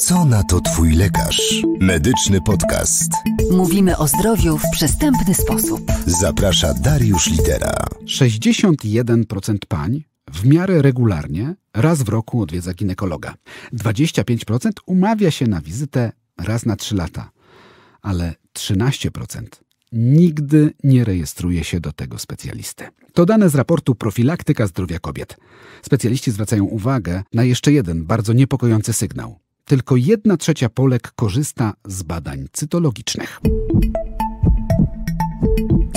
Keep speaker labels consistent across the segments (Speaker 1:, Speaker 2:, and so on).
Speaker 1: Co na to Twój lekarz? Medyczny podcast. Mówimy o zdrowiu w przystępny sposób. Zaprasza Dariusz Litera. 61% pań w miarę regularnie raz w roku odwiedza ginekologa. 25% umawia się na wizytę raz na 3 lata, ale 13% nigdy nie rejestruje się do tego specjalisty. To dane z raportu Profilaktyka Zdrowia Kobiet. Specjaliści zwracają uwagę na jeszcze jeden bardzo niepokojący sygnał tylko jedna trzecia Polek korzysta z badań cytologicznych.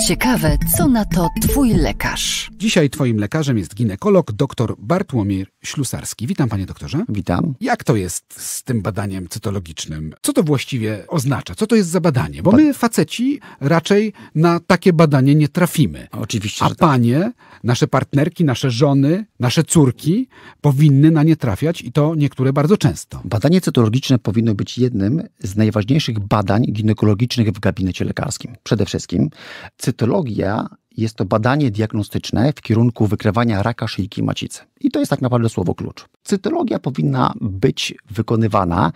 Speaker 1: Ciekawe, co na to Twój lekarz. Dzisiaj Twoim lekarzem jest ginekolog dr Bartłomiej Ślusarski. Witam, panie doktorze. Witam. Jak to jest z tym badaniem cytologicznym? Co to właściwie oznacza? Co to jest za badanie? Bo my, faceci, raczej na takie badanie nie trafimy. Oczywiście. A tak. panie, nasze partnerki, nasze żony, nasze córki powinny na nie trafiać i to niektóre bardzo często.
Speaker 2: Badanie cytologiczne powinno być jednym z najważniejszych badań ginekologicznych w gabinecie lekarskim. Przede wszystkim. Cytologiczne cytologia jest to badanie diagnostyczne w kierunku wykrywania raka szyjki macicy. I to jest tak naprawdę słowo klucz. Cytologia powinna być wykonywana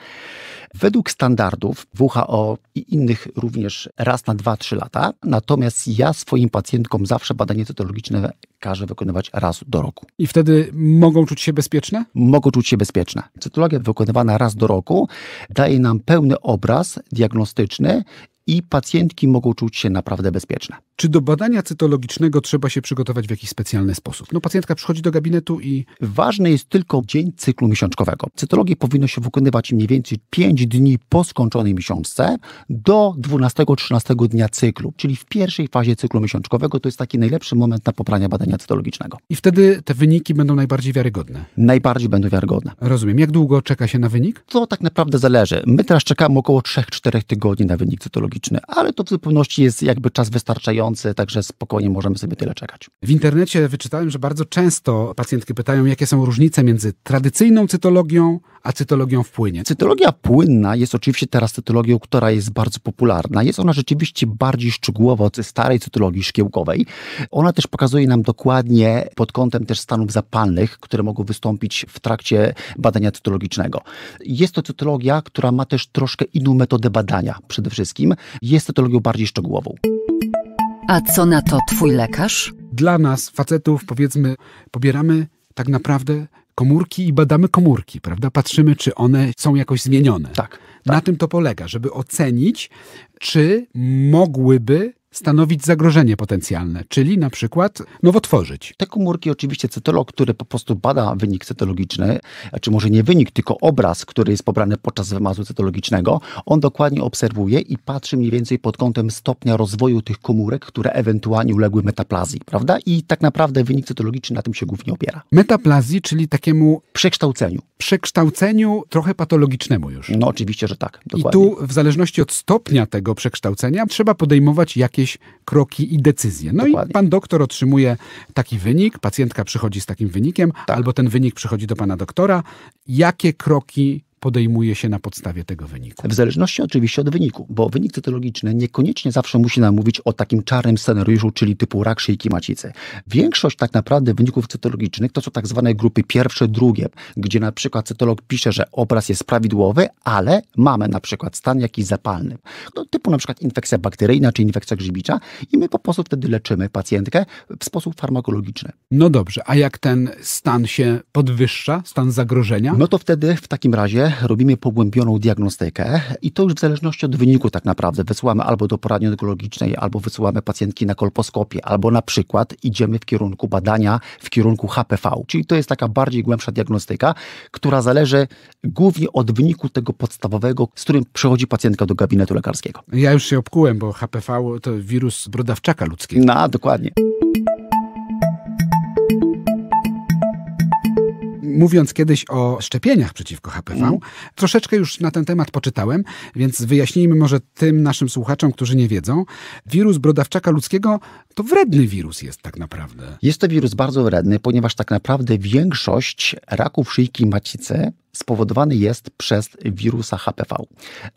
Speaker 2: według standardów WHO i innych również raz na 2-3 lata. Natomiast ja swoim pacjentkom zawsze badanie cytologiczne każę wykonywać raz do roku. I
Speaker 1: wtedy mogą czuć się
Speaker 2: bezpieczne? Mogą czuć się bezpieczne. Cytologia wykonywana raz do roku daje nam pełny obraz diagnostyczny i pacjentki
Speaker 1: mogą czuć się naprawdę bezpieczne. Czy do badania cytologicznego trzeba się przygotować w jakiś specjalny sposób? No pacjentka przychodzi do gabinetu i... Ważny jest tylko dzień cyklu miesiączkowego. Cytologię powinno się
Speaker 2: wykonywać mniej więcej 5 dni po skończonej miesiączce do 12-13 dnia cyklu, czyli w pierwszej fazie cyklu miesiączkowego to jest taki najlepszy moment na poprania badania cytologicznego. I wtedy te wyniki będą najbardziej wiarygodne? Najbardziej będą wiarygodne. Rozumiem. Jak długo czeka się na wynik? To tak naprawdę zależy. My teraz czekamy około 3-4 tygodni na wynik cytologiczny technologiczny, ale to w zupełności jest jakby czas wystarczający, także spokojnie możemy sobie tyle czekać.
Speaker 1: W internecie wyczytałem, że bardzo często pacjentki pytają, jakie są różnice między tradycyjną cytologią, a cytologią wpłynie?
Speaker 2: Cytologia płynna jest oczywiście teraz cytologią, która jest bardzo popularna. Jest ona rzeczywiście bardziej szczegółowa od starej cytologii szkiełkowej. Ona też pokazuje nam dokładnie pod kątem też stanów zapalnych, które mogą wystąpić w trakcie badania cytologicznego. Jest to cytologia, która ma też troszkę inną metodę badania przede wszystkim. Jest cytologią bardziej
Speaker 1: szczegółową. A co na to twój lekarz? Dla nas, facetów, powiedzmy, pobieramy tak naprawdę komórki i badamy komórki, prawda? Patrzymy, czy one są jakoś zmienione. Tak. tak. Na tym to polega, żeby ocenić, czy mogłyby stanowić zagrożenie potencjalne, czyli na przykład nowotworzyć. Te
Speaker 2: komórki oczywiście cytolog, który po prostu bada wynik cytologiczny, e, czy może nie wynik, tylko obraz, który jest pobrany podczas wymazu cytologicznego, on dokładnie obserwuje i patrzy mniej więcej pod kątem stopnia rozwoju tych komórek, które ewentualnie uległy metaplazji, prawda? I tak naprawdę wynik cytologiczny
Speaker 1: na tym się głównie opiera. Metaplazji, czyli takiemu przekształceniu. Przekształceniu trochę patologicznemu już. No oczywiście, że tak. Dokładnie. I tu w zależności od stopnia tego przekształcenia trzeba podejmować jakieś jakieś kroki i decyzje. No Dokładnie. i pan doktor otrzymuje taki wynik, pacjentka przychodzi z takim wynikiem, tak. albo ten wynik przychodzi do pana doktora. Jakie kroki podejmuje się na podstawie tego wyniku? W zależności oczywiście od wyniku, bo wynik cytologiczny niekoniecznie zawsze
Speaker 2: musi nam mówić o takim czarnym scenariuszu, czyli typu rak szyjki macicy. Większość tak naprawdę wyników cytologicznych to są tak zwane grupy pierwsze, drugie, gdzie na przykład cytolog pisze, że obraz jest prawidłowy, ale mamy na przykład stan jakiś zapalny, no, typu na przykład infekcja bakteryjna czy infekcja grzybicza i my po prostu wtedy leczymy pacjentkę w sposób farmakologiczny. No dobrze,
Speaker 1: a jak ten stan się podwyższa, stan
Speaker 2: zagrożenia? No to wtedy w takim razie robimy pogłębioną diagnostykę i to już w zależności od wyniku tak naprawdę. Wysyłamy albo do poradni onkologicznej, albo wysyłamy pacjentki na kolposkopię, albo na przykład idziemy w kierunku badania w kierunku HPV, czyli to jest taka bardziej głębsza diagnostyka, która zależy głównie od wyniku tego podstawowego, z którym przychodzi pacjentka do gabinetu lekarskiego.
Speaker 1: Ja już się obkułem, bo HPV to wirus brodawczaka ludzkiego. No, dokładnie. mówiąc kiedyś o szczepieniach przeciwko HPV, mm. troszeczkę już na ten temat poczytałem, więc wyjaśnijmy może tym naszym słuchaczom, którzy nie wiedzą. Wirus brodawczaka ludzkiego to wredny wirus jest tak naprawdę. Jest to wirus bardzo wredny,
Speaker 2: ponieważ tak naprawdę większość raków szyjki macicy spowodowany jest przez wirusa HPV.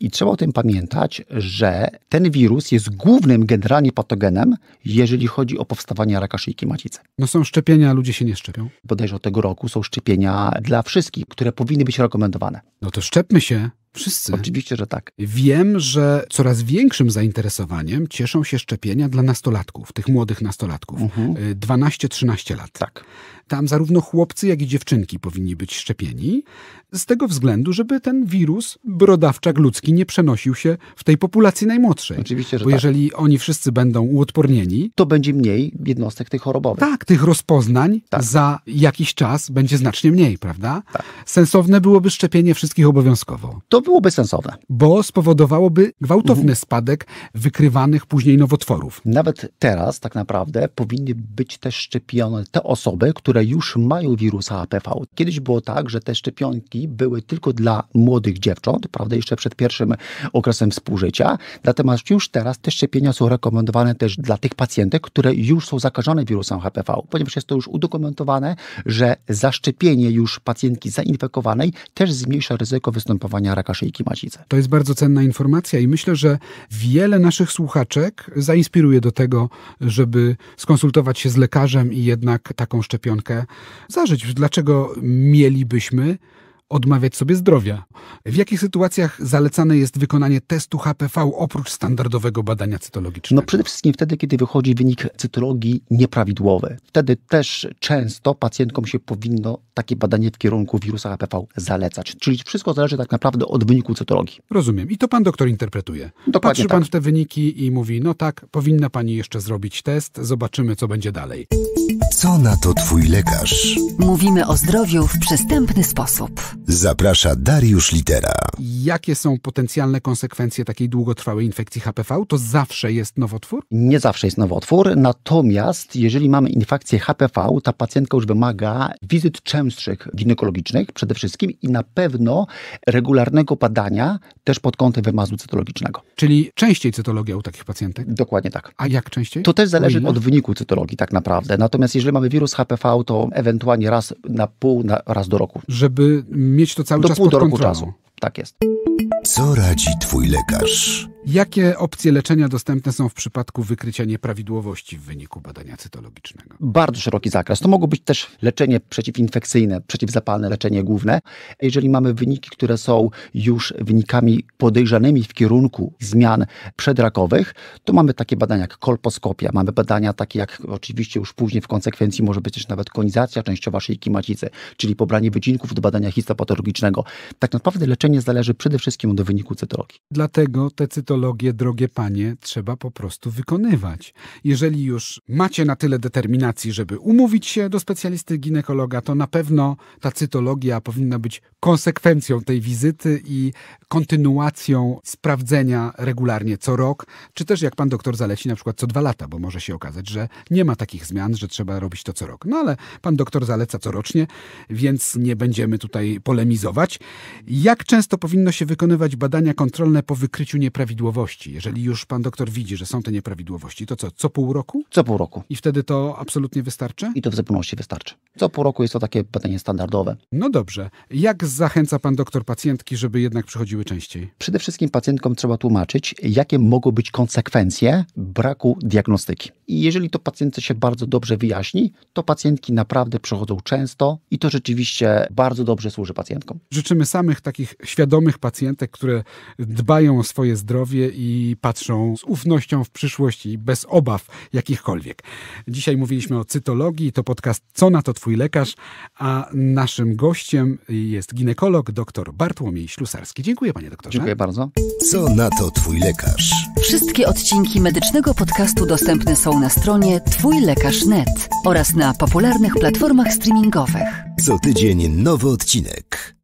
Speaker 2: I trzeba o tym pamiętać, że ten wirus jest głównym generalnie patogenem, jeżeli chodzi o powstawanie raka szyjki macicy.
Speaker 1: No są szczepienia, ludzie się nie szczepią.
Speaker 2: Bodajże od tego roku są szczepienia dla wszystkich, które powinny być rekomendowane. No to szczepmy
Speaker 1: się. Wszyscy. Oczywiście, że tak. Wiem, że coraz większym zainteresowaniem cieszą się szczepienia dla nastolatków, tych młodych nastolatków, 12-13 mhm. y, lat. Tak. Tam zarówno chłopcy, jak i dziewczynki powinni być szczepieni, z tego względu, żeby ten wirus, brodawczak ludzki, nie przenosił się w tej populacji najmłodszej. Oczywiście, że Bo tak. jeżeli oni wszyscy będą uodpornieni... To będzie mniej jednostek tych chorobowych. Tak, tych rozpoznań tak. za jakiś czas będzie znacznie mniej, prawda? Tak. Sensowne byłoby szczepienie wszystkich obowiązkowo. To byłoby sensowne. Bo spowodowałoby gwałtowny mhm. spadek wykrywanych
Speaker 2: później nowotworów. Nawet teraz tak naprawdę powinny być też szczepione te osoby, które które już mają wirusa HPV. Kiedyś było tak, że te szczepionki były tylko dla młodych dziewcząt, prawda, jeszcze przed pierwszym okresem współżycia. Natomiast już teraz te szczepienia są rekomendowane też dla tych pacjentek, które już są zakażone wirusem HPV, ponieważ jest to już udokumentowane, że zaszczepienie już pacjentki zainfekowanej też zmniejsza ryzyko występowania raka szyjki macicy.
Speaker 1: To jest bardzo cenna informacja i myślę, że wiele naszych słuchaczek zainspiruje do tego, żeby skonsultować się z lekarzem i jednak taką szczepionkę troszkę zażyć. Dlaczego mielibyśmy odmawiać sobie zdrowia? W jakich sytuacjach zalecane jest wykonanie testu HPV oprócz standardowego badania cytologicznego? No przede wszystkim wtedy, kiedy wychodzi wynik cytologii nieprawidłowy. Wtedy też często
Speaker 2: pacjentkom się powinno takie badanie w kierunku wirusa HPV zalecać. Czyli wszystko zależy tak naprawdę od wyniku cytologii.
Speaker 1: Rozumiem. I to pan doktor interpretuje. Dokładnie Patrzy tak. pan w te wyniki i mówi, no tak, powinna pani jeszcze zrobić test, zobaczymy co będzie dalej.
Speaker 2: Co na to Twój lekarz?
Speaker 1: Mówimy o zdrowiu w przystępny sposób.
Speaker 2: Zaprasza Dariusz Litera.
Speaker 1: Jakie są potencjalne konsekwencje takiej długotrwałej infekcji HPV? To zawsze jest nowotwór?
Speaker 2: Nie zawsze jest nowotwór, natomiast jeżeli mamy infekcję HPV, ta pacjentka już wymaga wizyt częstszych ginekologicznych przede wszystkim i na pewno regularnego badania też pod kątem wymazu cytologicznego.
Speaker 1: Czyli częściej cytologia u takich pacjentek? Dokładnie tak. A jak częściej? To też zależy od
Speaker 2: wyniku cytologii tak naprawdę. Natomiast jeżeli jeżeli mamy wirus HPV, to ewentualnie raz na pół, na, raz do roku.
Speaker 1: Żeby mieć to
Speaker 2: cały do czas pół pod do roku czasu. Tak jest.
Speaker 1: Co radzi
Speaker 2: Twój lekarz?
Speaker 1: Jakie opcje leczenia dostępne są w przypadku wykrycia nieprawidłowości w wyniku badania cytologicznego?
Speaker 2: Bardzo szeroki zakres. To mogą być też leczenie przeciwinfekcyjne, przeciwzapalne leczenie główne. Jeżeli mamy wyniki, które są już wynikami podejrzanymi w kierunku zmian przedrakowych, to mamy takie badania jak kolposkopia, mamy badania takie jak oczywiście już później w konsekwencji może być też nawet konizacja częściowa szyjki macicy, czyli pobranie wycinków do badania histopatologicznego. Tak naprawdę leczenie zależy przede wszystkim od wyniku cytologii.
Speaker 1: Dlatego te cytologie Cytologię, drogie panie, trzeba po prostu wykonywać. Jeżeli już macie na tyle determinacji, żeby umówić się do specjalisty ginekologa, to na pewno ta cytologia powinna być konsekwencją tej wizyty i kontynuacją sprawdzenia regularnie co rok, czy też jak pan doktor zaleci, na przykład co dwa lata, bo może się okazać, że nie ma takich zmian, że trzeba robić to co rok. No ale pan doktor zaleca corocznie, więc nie będziemy tutaj polemizować. Jak często powinno się wykonywać badania kontrolne po wykryciu nieprawidłowości? nieprawidłowości, jeżeli już pan doktor widzi, że są te nieprawidłowości, to co, co pół roku? Co pół roku. I wtedy to absolutnie wystarczy? I to w zupełności wystarczy. Co pół roku jest to takie badanie standardowe. No dobrze. Jak zachęca pan doktor pacjentki, żeby jednak przychodziły częściej?
Speaker 2: Przede wszystkim pacjentkom trzeba tłumaczyć, jakie mogą być konsekwencje braku diagnostyki. I jeżeli to pacjentce się bardzo dobrze wyjaśni, to pacjentki naprawdę przychodzą często i to rzeczywiście bardzo dobrze służy pacjentkom.
Speaker 1: Życzymy samych takich świadomych pacjentek, które dbają o swoje zdrowie głowie i patrzą z ufnością w przyszłość i bez obaw jakichkolwiek. Dzisiaj mówiliśmy o cytologii, to podcast Co na to Twój lekarz, a naszym gościem jest ginekolog dr Bartłomiej Ślusarski. Dziękuję panie doktorze. Dziękuję bardzo. Co na to Twój lekarz? Wszystkie odcinki medycznego podcastu dostępne są na stronie twójlekarz.net oraz na popularnych platformach
Speaker 2: streamingowych. Co tydzień nowy odcinek.